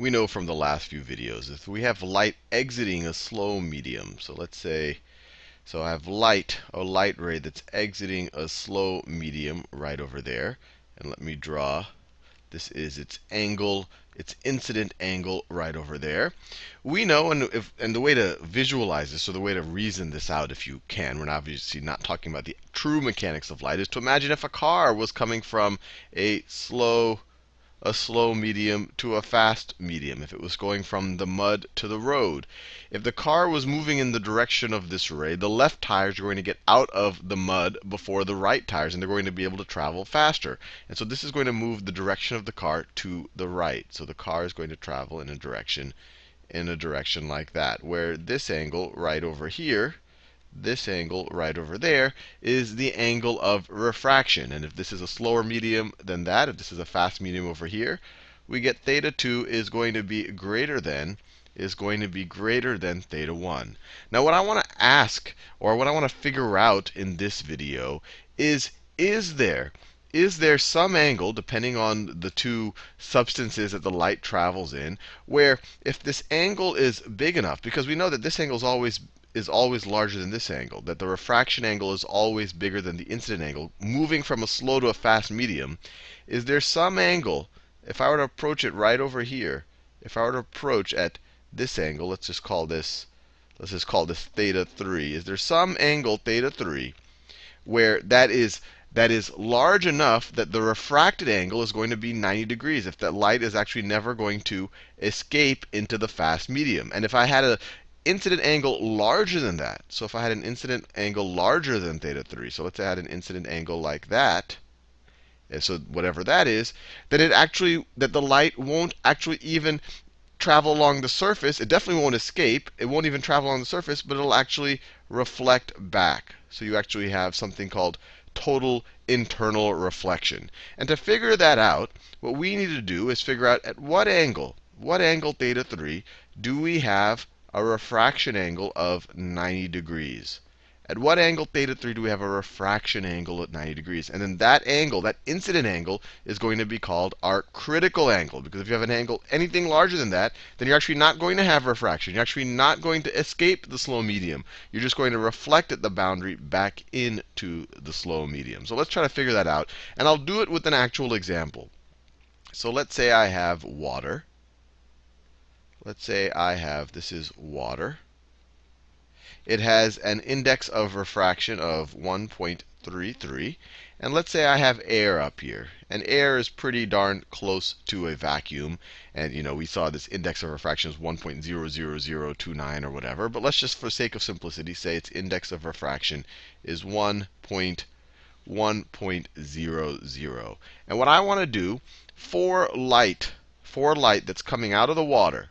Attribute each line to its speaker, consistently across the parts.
Speaker 1: we know from the last few videos. If we have light exiting a slow medium, so let's say, so I have light, a light ray that's exiting a slow medium right over there. And let me draw. This is its angle, its incident angle right over there. We know, and, if, and the way to visualize this, or the way to reason this out if you can, we're obviously not talking about the true mechanics of light, is to imagine if a car was coming from a slow a slow medium to a fast medium, if it was going from the mud to the road. If the car was moving in the direction of this ray, the left tires are going to get out of the mud before the right tires, and they're going to be able to travel faster. And so this is going to move the direction of the car to the right. So the car is going to travel in a direction in a direction like that, where this angle right over here this angle right over there is the angle of refraction. And if this is a slower medium than that, if this is a fast medium over here, we get theta 2 is going to be greater than is going to be greater than theta 1. Now what I want to ask or what I want to figure out in this video is is there is there some angle, depending on the two substances that the light travels in, where if this angle is big enough, because we know that this angle is always is always larger than this angle, that the refraction angle is always bigger than the incident angle, moving from a slow to a fast medium, is there some angle, if I were to approach it right over here, if I were to approach at this angle, let's just call this, let's just call this theta 3, is there some angle, theta 3, where that is that is large enough that the refracted angle is going to be 90 degrees if that light is actually never going to escape into the fast medium. And if I had a incident angle larger than that. So if I had an incident angle larger than theta 3, so let's add an incident angle like that, eh, so whatever that is, that it actually that the light won't actually even travel along the surface. It definitely won't escape. It won't even travel on the surface, but it'll actually reflect back. So you actually have something called total internal reflection. And to figure that out, what we need to do is figure out at what angle, what angle theta 3, do we have a refraction angle of 90 degrees. At what angle, theta 3, do we have a refraction angle at 90 degrees? And then that angle, that incident angle, is going to be called our critical angle. Because if you have an angle anything larger than that, then you're actually not going to have refraction. You're actually not going to escape the slow medium. You're just going to reflect at the boundary back into the slow medium. So let's try to figure that out. And I'll do it with an actual example. So let's say I have water. Let's say I have, this is water. It has an index of refraction of 1.33. And let's say I have air up here. And air is pretty darn close to a vacuum. And you know, we saw this index of refraction is 1.00029 or whatever. But let's just, for sake of simplicity, say its index of refraction is 1.1.00. And what I want to do for light, for light that's coming out of the water,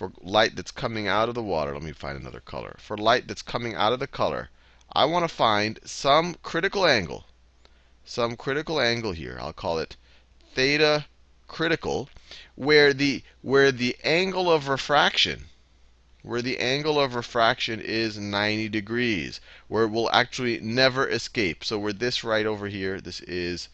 Speaker 1: for light that's coming out of the water, let me find another color. For light that's coming out of the color, I want to find some critical angle, some critical angle here. I'll call it theta critical, where the where the angle of refraction, where the angle of refraction is 90 degrees, where it will actually never escape. So where this right over here, this is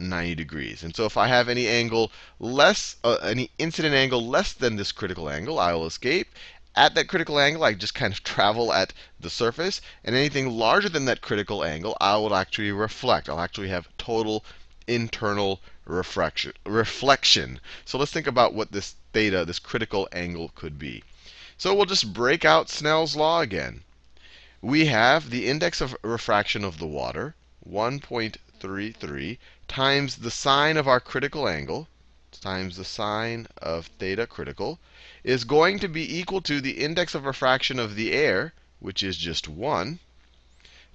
Speaker 1: 90 degrees. And so if I have any angle less, uh, any incident angle less than this critical angle, I will escape. At that critical angle, I just kind of travel at the surface. And anything larger than that critical angle, I will actually reflect. I'll actually have total internal refraction, reflection. So let's think about what this theta, this critical angle, could be. So we'll just break out Snell's law again. We have the index of refraction of the water, 1.33 times the sine of our critical angle times the sine of theta critical is going to be equal to the index of refraction of the air, which is just 1,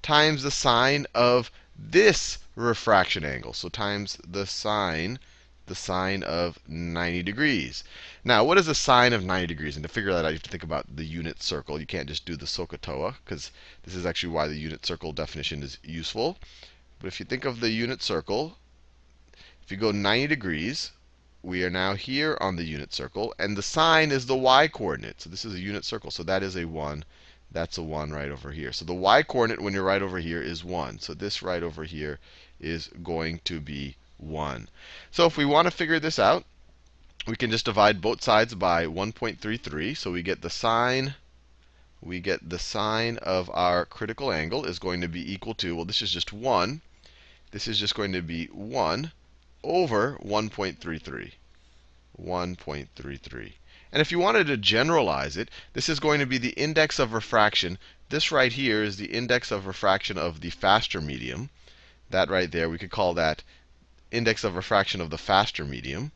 Speaker 1: times the sine of this refraction angle. So times the sine, the sine of 90 degrees. Now, what is the sine of 90 degrees? And to figure that out, you have to think about the unit circle. You can't just do the SOHCAHTOA, because this is actually why the unit circle definition is useful. But if you think of the unit circle, if you go 90 degrees, we are now here on the unit circle, and the sine is the y coordinate. So this is a unit circle, so that is a 1. That's a 1 right over here. So the y coordinate when you're right over here is 1. So this right over here is going to be 1. So if we want to figure this out, we can just divide both sides by 1.33. So we get the sine we get the sine of our critical angle is going to be equal to, well, this is just 1. This is just going to be 1 over 1.33. 1.33. And if you wanted to generalize it, this is going to be the index of refraction. This right here is the index of refraction of the faster medium. That right there, we could call that index of refraction of the faster medium.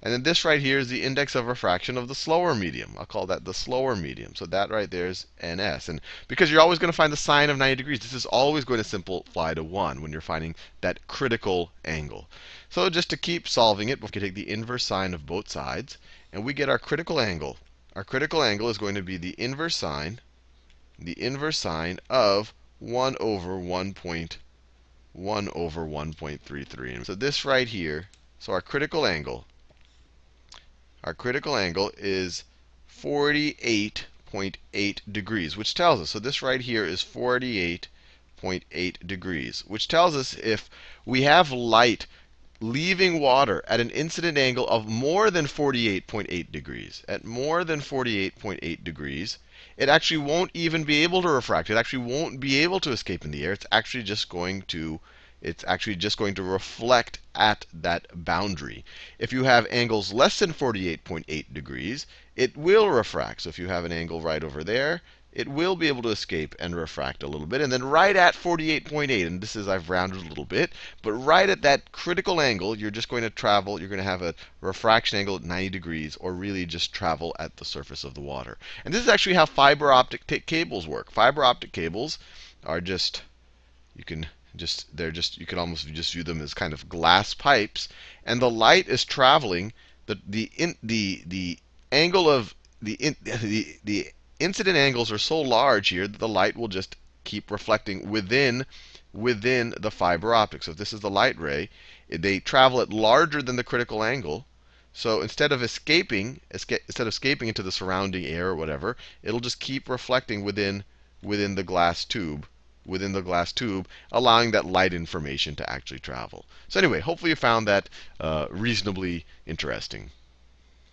Speaker 1: And then this right here is the index of refraction of the slower medium. I'll call that the slower medium. So that right there is ns. And because you're always going to find the sine of 90 degrees, this is always going to simplify to 1 when you're finding that critical angle. So just to keep solving it, we can take the inverse sine of both sides, and we get our critical angle. Our critical angle is going to be the inverse sine, the inverse sine of 1 over 1.1 1 over 1.33. And so this right here, so our critical angle our critical angle is 48.8 degrees, which tells us, so this right here is 48.8 degrees, which tells us if we have light leaving water at an incident angle of more than 48.8 degrees, at more than 48.8 degrees, it actually won't even be able to refract. It actually won't be able to escape in the air. It's actually just going to it's actually just going to reflect at that boundary. If you have angles less than 48.8 degrees, it will refract. So if you have an angle right over there, it will be able to escape and refract a little bit. And then right at 48.8, and this is I've rounded a little bit, but right at that critical angle, you're just going to travel, you're going to have a refraction angle at 90 degrees, or really just travel at the surface of the water. And this is actually how fiber optic cables work. Fiber optic cables are just, you can just they're just you can almost just view them as kind of glass pipes, and the light is traveling the the in, the the angle of the in, the the incident angles are so large here that the light will just keep reflecting within within the fiber optic. So if this is the light ray, they travel at larger than the critical angle. So instead of escaping, esca instead of escaping into the surrounding air or whatever, it'll just keep reflecting within within the glass tube within the glass tube, allowing that light information to actually travel. So anyway, hopefully you found that uh, reasonably interesting.